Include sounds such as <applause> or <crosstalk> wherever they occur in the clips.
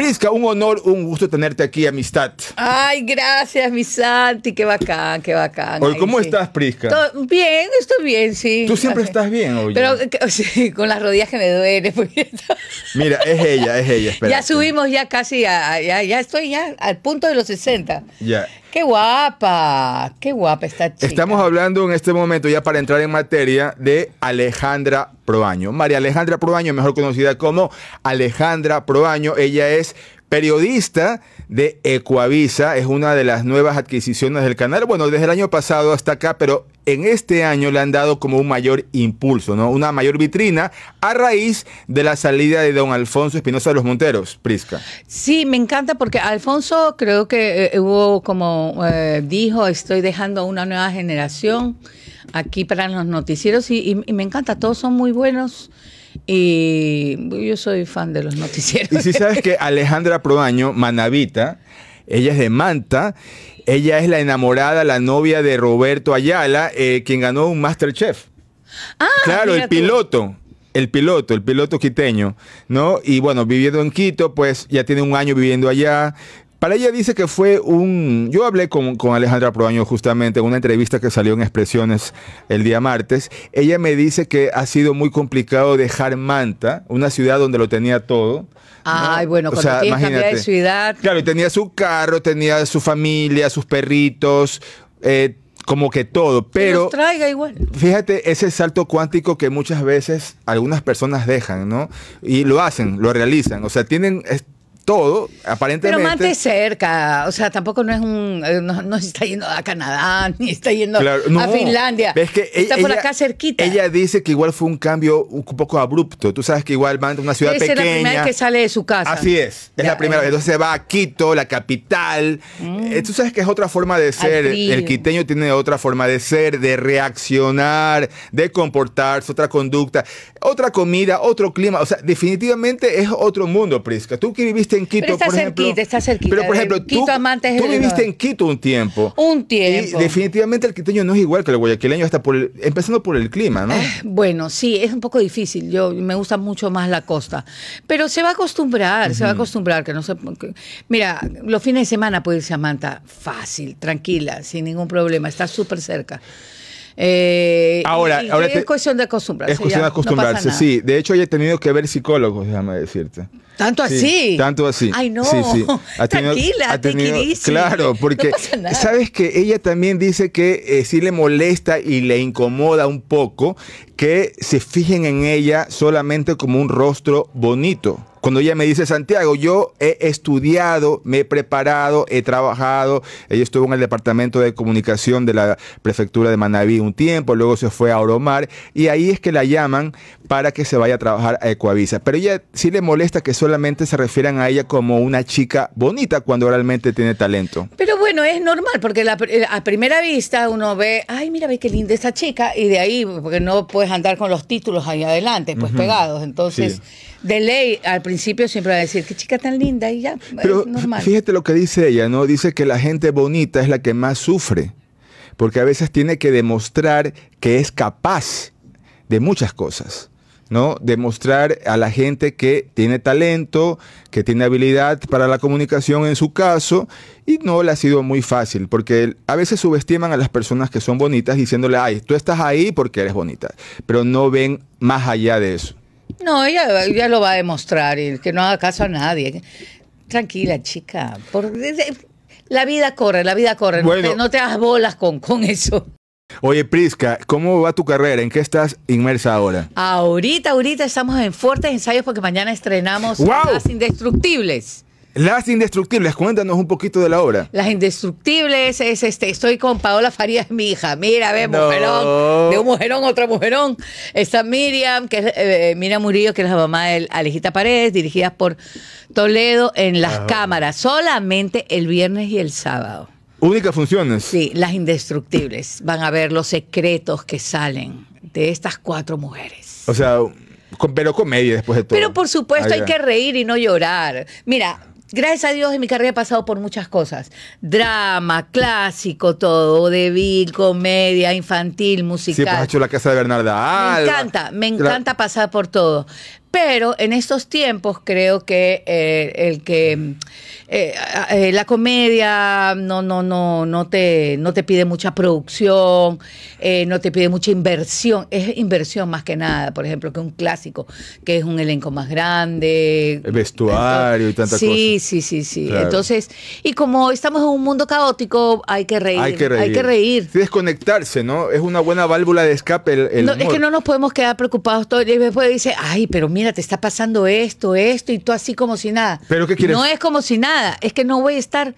Prisca, un honor, un gusto tenerte aquí, amistad. Ay, gracias, mi Santi, qué bacán, qué bacán. ¿cómo estás, Prisca? bien, estoy bien, sí. Tú siempre estás bien, hoy. Pero <laughs> con las rodillas que me duele. <laughs> Mira, es ella, es ella, Ya subimos ya casi, a, ya, ya estoy ya al punto de los 60. Ya. Qué guapa, qué guapa está. chica. Estamos hablando en este momento, ya para entrar en materia, de Alejandra Proaño. María Alejandra Proaño, mejor conocida como Alejandra Proaño, ella es periodista de Ecuavisa, es una de las nuevas adquisiciones del canal, bueno, desde el año pasado hasta acá, pero en este año le han dado como un mayor impulso, ¿no? Una mayor vitrina a raíz de la salida de don Alfonso Espinosa de los Monteros, Prisca. Sí, me encanta porque Alfonso creo que eh, hubo, como eh, dijo, estoy dejando una nueva generación aquí para los noticieros y, me encanta, todos son muy buenos. Y yo soy fan de los <laughs> noticieros. Y si sabes que Alejandra Proaño, Manavita, ella es de Manta. Ella es la enamorada, la novia de Roberto Ayala, eh, quien ganó un Masterchef. Ah, claro, el piloto. El piloto, el piloto quiteño, ¿no? Y bueno, viviendo en Quito, pues ya tiene un año viviendo allá, para ella dice que fue un... Yo hablé con, Alejandra Proaño justamente en una entrevista que salió en Expresiones el día martes. Ella me dice que ha sido muy complicado dejar Manta, una ciudad donde lo tenía todo. Ay, bueno, cuando o imagínate. de ciudad... Claro, tenía su carro, tenía su familia, sus perritos, eh, como que todo, pero... Que traiga igual. Fíjate ese salto cuántico que muchas veces algunas personas dejan, ¿no? Y lo hacen, lo realizan, o sea, tienen todo, aparentemente. Pero mante cerca, o sea, tampoco no es un. Eh, no, no está yendo a Canadá, <laughs> ni está yendo a Finlandia. E- está por acá cerquita. Ella dice que igual fue un cambio un poco abrupto. Tú sabes que igual va a una ciudad pequeña. Es la primera vez que sale de su casa. Así es, es la primera vez. Eh. Entonces se va a Quito, la capital. Mm. Eh, tú sabes que es otra forma de ser. El quiteño tiene otra forma de ser, de reaccionar, de comportarse, otra conducta, otra comida, otro clima. O sea, definitivamente es otro mundo, Prisca. Tú que viviste Quito, está por está cerquita. Pero por ejemplo, tú, tú viviste en Quito un tiempo. Un tiempo. Y definitivamente el quiteño no es igual que el guayaquileño, hasta por empezando por el clima, ¿no? Ah, bueno, sí, es un poco difícil. Yo me gusta mucho más la costa, pero se va a acostumbrar, se va a acostumbrar que no se. mira, los fines de semana puede irse a Manta fácil, tranquila, sin ningún problema. Está súper cerca. Eh, ahora, es cuestión de acostumbrarse. Es cuestión de acostumbrarse, sí. De hecho, ella ha tenido que ver psicólogos, déjame decirte. ¿Tanto así? Tanto así. Ay, no. <laughs> Tranquila, ha Claro, porque sabes que ella también dice que si eh, sí le molesta y le incomoda un poco que se fijen en ella solamente como un rostro bonito. Cuando ella me dice, Santiago, yo he estudiado, me he preparado, he trabajado, ella estuvo en el departamento de comunicación de la prefectura de Manabí un tiempo, luego se fue a Oromar y ahí es que la llaman para que se vaya a trabajar a Ecoavisa. Pero ella sí le molesta que solamente se refieran a ella como una chica bonita cuando realmente tiene talento. Pero bueno, es normal, porque eh, a primera vista uno ve, ay, mira, ve qué linda esa chica, y de ahí, porque no puedes andar con los títulos ahí adelante, pues pegados. Entonces, de ley, al principio siempre va a decir, qué chica tan linda y ya. Pero fíjate lo que dice ella, ¿no? Dice que la gente bonita es la que más sufre, porque a veces tiene que demostrar que es capaz de muchas cosas. ¿no? Demostrar a la gente que tiene talento, que tiene habilidad para la comunicación en su caso, y no le ha sido muy fácil, porque a veces subestiman a las personas que son bonitas diciéndole, ay, tú estás ahí porque eres bonita, pero no ven más allá de eso. No, ella, lo va a demostrar y que no haga caso a nadie. Tranquila, chica. Por, la vida corre, la vida corre. No, te, hagas bolas con, con eso. Oye, Prisca, ¿cómo va tu carrera? ¿En qué estás inmersa ahora? Ahorita, ahorita estamos en fuertes ensayos porque mañana estrenamos Las Indestructibles. Las Indestructibles, cuéntanos un poquito de la obra. Las Indestructibles es este, estoy con Paola Farías, mi hija. Mira, ve, mujerón, de un mujerón, otra mujerón. Está Miriam, que es eh, Miriam Murillo, que es la mamá de Alejita Paredes, dirigidas por Toledo en las cámaras, solamente el viernes y el sábado. Únicas funciones. Sí, las indestructibles. Van a ver los secretos que salen de estas cuatro mujeres. O sea, pero comedia después de todo. Pero por supuesto ah, hay que reír y no llorar. Mira, gracias a Dios en mi carrera he pasado por muchas cosas. Drama, clásico, todo, débil, comedia, infantil, musical. Sí, pues has hecho la casa de Bernarda Me encanta, me encanta pasar por todo. Pero en estos tiempos creo que eh, el que eh, eh, la comedia no, no, no, no, te, no te pide mucha producción, eh, no te pide mucha inversión. Es inversión más que nada, por ejemplo, que un clásico, que es un elenco más grande. El vestuario y tantas sí, cosas. Sí, sí, sí, Entonces, y como estamos en un mundo caótico, hay que reír. Hay que reír. Hay que desconectarse, ¿no? Es una buena válvula de escape el, no, Es que no nos podemos quedar preocupados todo Y después dice, ay, pero mira, te está pasando esto, esto, y tú así como si nada. Pero ¿qué quieres? No es como si nada es que no voy a estar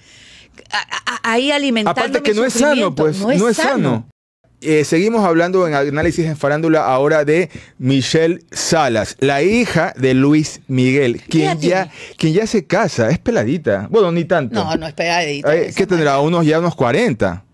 ahí alimentando. Aparte que no es sano, pues, no es, sano. Eh, seguimos hablando en análisis en farándula ahora de Michelle Salas, la hija de Luis Miguel, quien ya, quien ya se casa, es peladita. Bueno, ni tanto. No, no es peladita. Que tendrá? Unos ya unos 40.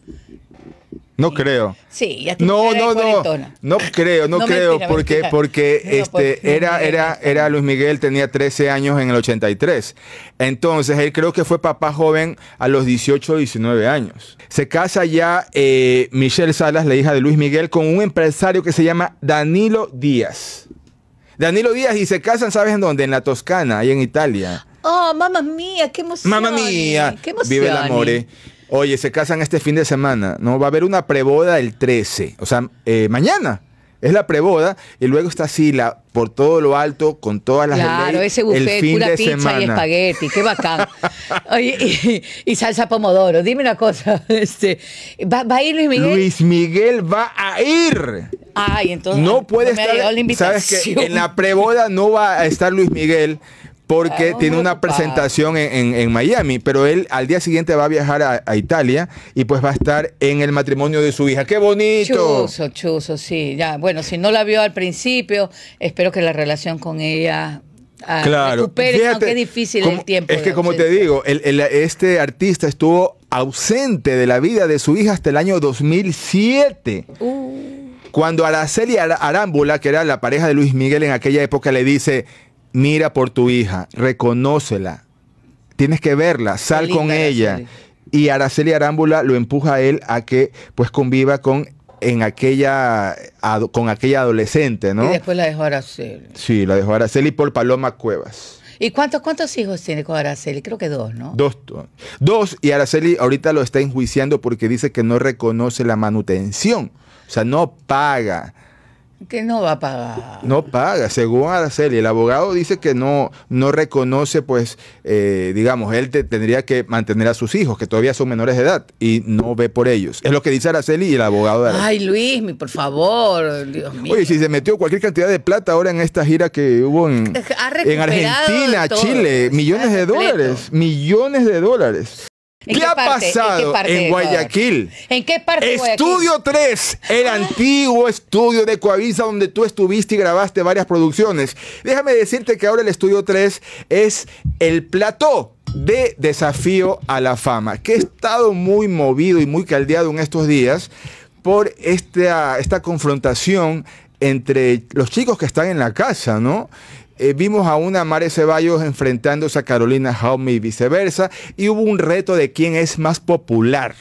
No creo. Sí, ya no, no, no, no creo, no, creo, porque, porque este, era, era, era Luis Miguel, tenía 13 años en el 83. Entonces, él creo que fue papá joven a los 18 o 19 años. Se casa ya eh, Michelle Salas, la hija de Luis Miguel, con un empresario que se llama Danilo Díaz. Danilo Díaz y se casan, ¿sabes en dónde? En la Toscana, ahí en Italia. Oh, mamá mía, qué emoción. Mamá mía, qué emoción. Vive el amor. Eh. Oye, se casan este fin de semana, ¿no? Va a haber una preboda el 13, o sea, eh, mañana. Es la preboda y luego está así por todo lo alto con todas las Claro, ese buffet, el de pizza y espagueti, qué bacán. <laughs> y, salsa pomodoro. Dime una cosa, <laughs> este, ¿va, a ir Luis Miguel? Luis Miguel va a ir. Ay, entonces no puede estar, la invitación. sabes que en la preboda no va a estar Luis Miguel porque tiene una presentación en, Miami, pero él al día siguiente va a viajar a, Italia y pues va a estar en el matrimonio de su hija. ¡Qué bonito! Chuso, chuso, sí. Ya, bueno, si no la vio al principio, espero que la relación con ella ah, recupere. claro. aunque difícil el tiempo. Es que como te digo, este artista estuvo ausente de la vida de su hija hasta el año 2007. Uh. Cuando Araceli Arámbula, que era la pareja de Luis Miguel en aquella época, le dice, mira por tu hija, reconócela, tienes que verla, sal con ella. Y Araceli Arámbula lo empuja a él a que pues conviva con en aquella con aquella adolescente, ¿no? Y después la dejó Araceli. Sí, la dejó Araceli por Paloma Cuevas. ¿Y cuántos, cuántos hijos tiene con Araceli? Creo que dos, ¿no? Dos. Dos, y Araceli ahorita lo está enjuiciando porque dice que no reconoce la manutención. O sea, no paga que no va a pagar. No paga, según Araceli. El abogado dice que no, no reconoce, pues, eh, digamos, él tendría que mantener a sus hijos, que todavía son menores de edad, y no ve por ellos. Es lo que dice Araceli y el abogado de Araceli. Ay, Luis, mi por favor, Dios mío. Oye, si se metió cualquier cantidad de plata ahora en esta gira que hubo en, Argentina, Chile, pues, millones de dólares, millones de dólares. ¿Qué, ha pasado en, Guayaquil? ¿En qué parte de Estudio 3, el ah. antiguo estudio de Coavisa donde tú estuviste y grabaste varias producciones. Déjame decirte que ahora el Estudio 3 es el plató de Desafío a la Fama, que he estado muy movido y muy caldeado en estos días por esta, esta confrontación entre los chicos que están en la casa, ¿no? Eh, vimos a una Mare Ceballos enfrentándose a Carolina Jaume y viceversa, y hubo un reto de quién es más popular.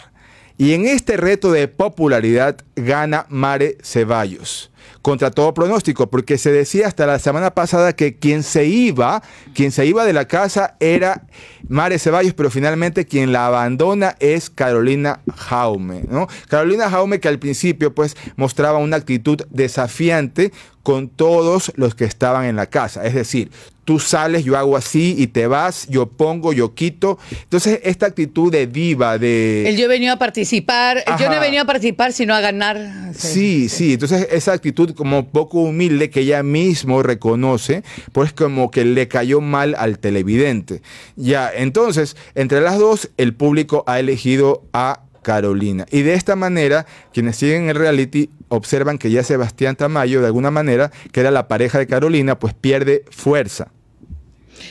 Y en este reto de popularidad gana Mare Ceballos contra todo pronóstico, porque se decía hasta la semana pasada que quien se iba, quien se iba de la casa era Mare Ceballos, pero finalmente quien la abandona es Carolina Jaume, ¿no? Carolina Jaume que al principio pues mostraba una actitud desafiante con todos los que estaban en la casa, es decir, tú sales, yo hago así y te vas, yo pongo, yo quito. Entonces, esta actitud de diva, de... El yo he venido a participar, yo no he venido a participar, sino a ganar. sí, sí. entonces esa actitud como poco humilde que ella mismo reconoce, pues como que le cayó mal al televidente. Ya, entonces, entre las dos, el público ha elegido a Carolina. Y de esta manera, quienes siguen el reality observan que ya Sebastián Tamayo, de alguna manera, que era la pareja de Carolina, pues pierde fuerza.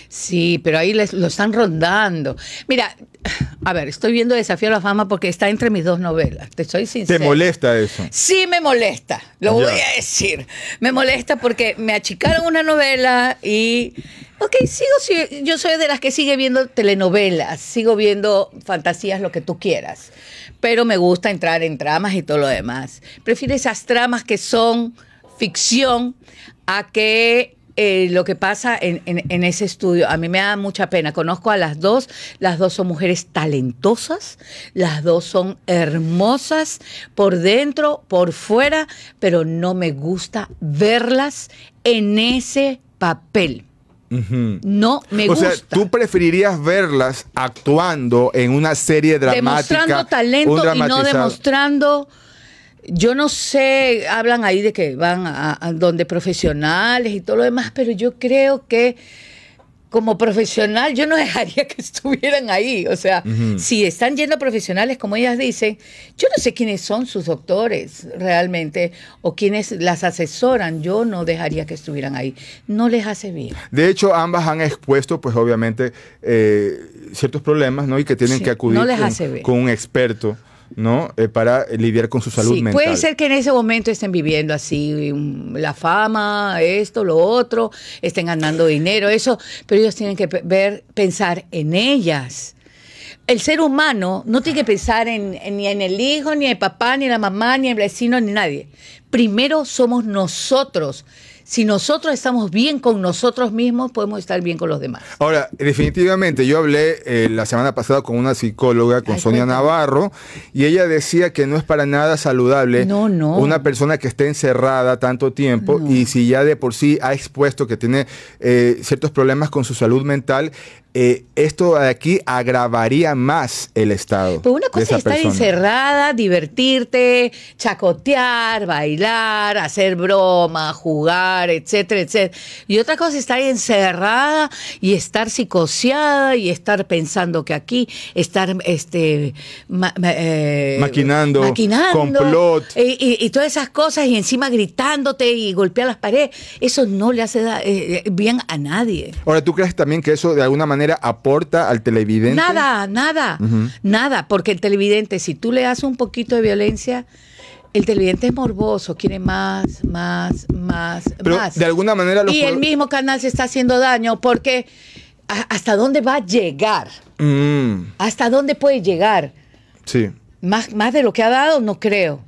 Sí, pero ahí les, lo están rondando. Mira, a ver, estoy viendo Desafío a la Fama porque está entre mis dos novelas, te soy sincera. ¿Te molesta eso? Sí, me molesta, lo voy a decir. Me molesta porque me achicaron una novela y... Ok, sigo, yo soy de las que sigue viendo telenovelas, sigo viendo fantasías, lo que tú quieras, pero me gusta entrar en tramas y todo lo demás. Prefiero esas tramas que son ficción a que eh, lo que pasa en, ese estudio. A mí me da mucha pena. Conozco a las dos. Las dos son mujeres talentosas. Las dos son hermosas por dentro, por fuera, pero no me gusta verlas en ese papel. No me gusta. O sea, tú preferirías verlas actuando en una serie dramática. Demostrando talento y no demostrando yo no sé, hablan ahí de que van a, donde profesionales y todo lo demás, pero yo creo que como profesional yo no dejaría que <laughs> estuvieran ahí. O sea, si están yendo profesionales, como ellas dicen, yo no sé quiénes son sus doctores realmente o quiénes las asesoran, yo no dejaría que estuvieran ahí. No les hace bien. De hecho, ambas han expuesto, pues obviamente, eh, ciertos problemas, ¿no? Y que tienen que acudir con un experto. ¿no? Eh, para lidiar con su salud sí, Puede ser que en ese momento estén viviendo así mm, la fama, esto, lo otro, estén ganando dinero, eso, pero ellos tienen que ver, pensar en ellas. El ser humano no tiene que pensar en, ni en el hijo, ni en el papá, ni en la mamá, ni en el vecino, ni nadie. Primero somos nosotros si nosotros estamos bien con nosotros mismos, podemos estar bien con los demás. Ahora, definitivamente, yo hablé eh, la semana pasada con una psicóloga, con Sonia Navarro, y ella decía que no es para nada saludable una persona que esté encerrada tanto tiempo y si ya de por sí ha expuesto que tiene eh, ciertos problemas con su salud mental, eh, esto de aquí agravaría más el estado. Pues una cosa es estar encerrada, divertirte, chacotear, bailar, hacer broma, jugar, etcétera, etcétera. Y otra cosa es estar encerrada y estar psicoseada y estar pensando que aquí, estar este eh, maquinando, maquinando, complot. y, todas esas cosas y encima gritándote y golpear las paredes. Eso no le hace eh, bien a nadie. Ahora, ¿tú crees también que eso de alguna manera aporta al televidente? Nada, nada, nada, porque el televidente, si tú le haces un poquito de violencia, el televidente es morboso, quiere más, más, más, Pero más. De alguna manera Y el mismo canal se está haciendo daño porque ¿hasta dónde va a llegar? Mm. ¿Hasta dónde puede llegar? Sí. Más, más de lo que ha dado, no creo.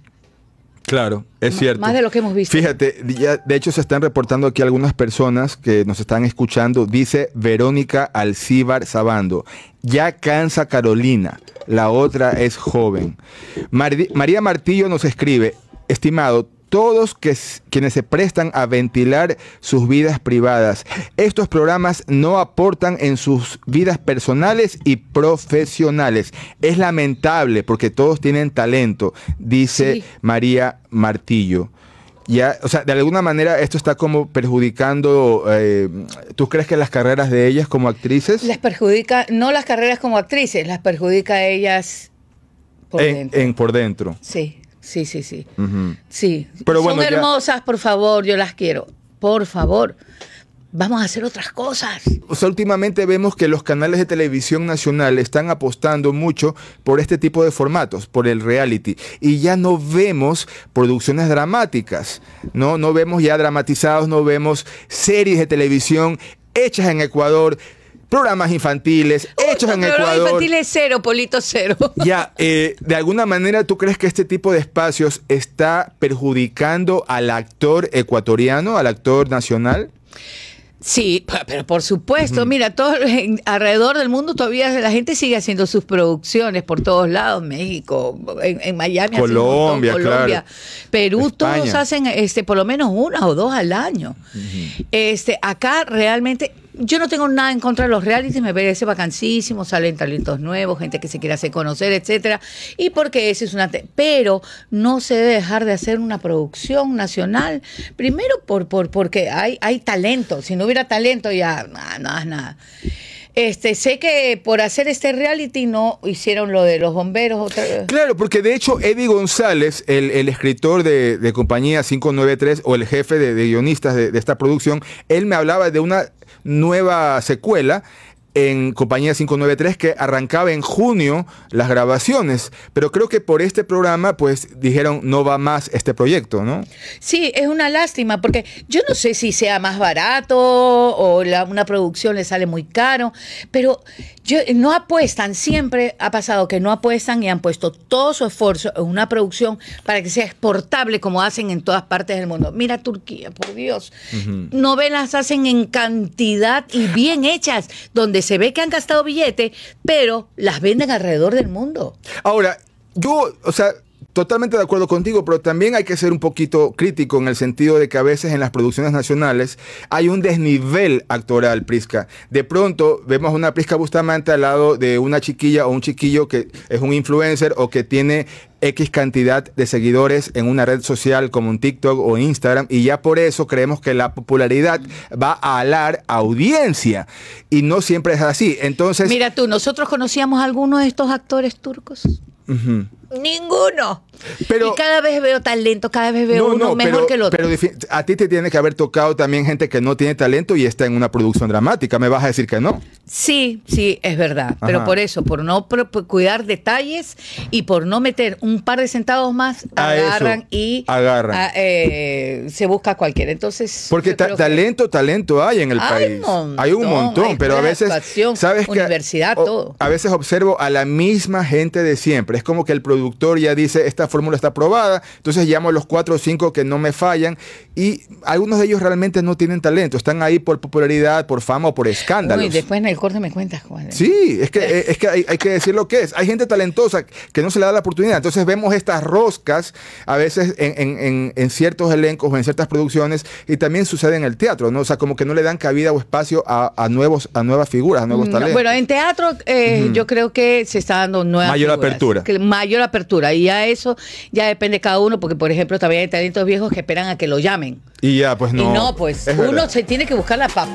Claro, es cierto. Más de lo que hemos visto. Fíjate, de hecho se están reportando aquí algunas personas que nos están escuchando. Dice Verónica Alcíbar Sabando, ya cansa Carolina, la otra es joven. María Martillo nos escribe, estimado, todos que, quienes se prestan a ventilar sus vidas privadas. Estos programas no aportan en sus vidas personales y profesionales. Es lamentable porque todos tienen talento, dice María Martillo. Ya, o sea, de alguna manera esto está como perjudicando, eh, ¿tú crees que las carreras de ellas como actrices? Las perjudica, no las carreras como actrices, las perjudica a ellas En, por dentro. Sí sí, sí, sí. Sí, son hermosas, por favor, yo las quiero. Por favor vamos a hacer otras cosas. O últimamente vemos que los canales de televisión nacional están apostando mucho por este tipo de formatos, por el reality, y ya no vemos producciones dramáticas, no, no vemos ya dramatizados, no vemos series de televisión hechas en Ecuador, programas infantiles hechos en Ecuador. Programas infantiles cero, Polito cero. <laughs> Ya, eh, de alguna manera, ¿tú crees que este tipo de espacios está perjudicando al actor ecuatoriano, al actor nacional? Sí, pero por supuesto, mira, todo alrededor del mundo todavía la gente sigue haciendo sus producciones por todos lados, México, en, Miami, Colombia, Colombia, Perú, todos hacen este por lo menos una o dos al año. Este, acá realmente yo no tengo nada en contra de los realities, me parece vacancísimo, salen talentos nuevos, gente que se quiere hacer conocer, etcétera, y porque ese es una pero no se debe dejar de hacer una producción nacional, primero por, por porque hay hay talento, si no hubiera talento ya nada, nada, Este, sé que por hacer este reality no hicieron lo de los bomberos Claro, porque de hecho Eddie González, el, el escritor de, de, Compañía 593 o el jefe de, guionistas de, esta producción, él me hablaba de una nueva secuela en Compañía 593 que arrancaba en junio las grabaciones, pero creo que por este programa pues dijeron no va más este proyecto, ¿no? Sí, es una lástima porque yo no sé si sea más barato o una producción le sale muy caro, pero yo, no apuestan, siempre ha pasado que no apuestan y han puesto todo su esfuerzo en una producción para que sea exportable como hacen en todas partes del mundo. Mira Turquía, por Dios, novelas hacen en cantidad y bien hechas, donde se ve que han gastado billete, pero las venden alrededor del mundo. Ahora, yo, o sea, Totalmente de acuerdo contigo, pero también hay que ser un poquito crítico en el sentido de que a veces en las producciones nacionales hay un desnivel actoral, Prisca. De pronto vemos una Prisca Bustamante al lado de una chiquilla o un chiquillo que es un influencer o que tiene X cantidad de seguidores en una red social como un TikTok o Instagram y ya por eso creemos que la popularidad va a alar audiencia y no siempre es así. Entonces... Mira tú, nosotros conocíamos a algunos de estos actores turcos. Ajá. Ninguno. Pero, y cada vez veo talento, cada vez veo uno mejor que el otro. Pero a ti te tiene que haber tocado también gente que no tiene talento y está en una producción dramática. ¿Me vas a decir que no? Sí, sí, es verdad. Pero por eso, por no cuidar detalles y por no meter un par de centavos más, agarran y ah, eh, se busca cualquiera. Entonces. Porque talento, talento hay en el país. hay un montón, pero a veces. sabes ¿sabes universidad, todo. A veces observo a la misma gente de siempre. Es como que el productor productor ya dice, esta fórmula está aprobada, entonces llamo a los cuatro o cinco que no me fallan y algunos de ellos realmente no tienen talento, están ahí por popularidad, por fama o por escándalos. Uy, después en el corte me cuentas, Juan. Sí, es que, eh, es que hay, que decir lo que es. Hay gente talentosa que no se le da la oportunidad, entonces vemos estas roscas a veces en, ciertos elencos o en ciertas producciones y también sucede en el teatro, ¿no? O sea, como que no le dan cabida o espacio a, nuevos, a nuevas figuras, a nuevos talentos. Bueno, en teatro eh, yo creo que se está dando mayor apertura apertura. Y a eso ya depende cada uno, porque por ejemplo también hay talentos viejos que esperan a que lo llamen. Y ya, pues no. Y no, pues uno se tiene que buscar la papa.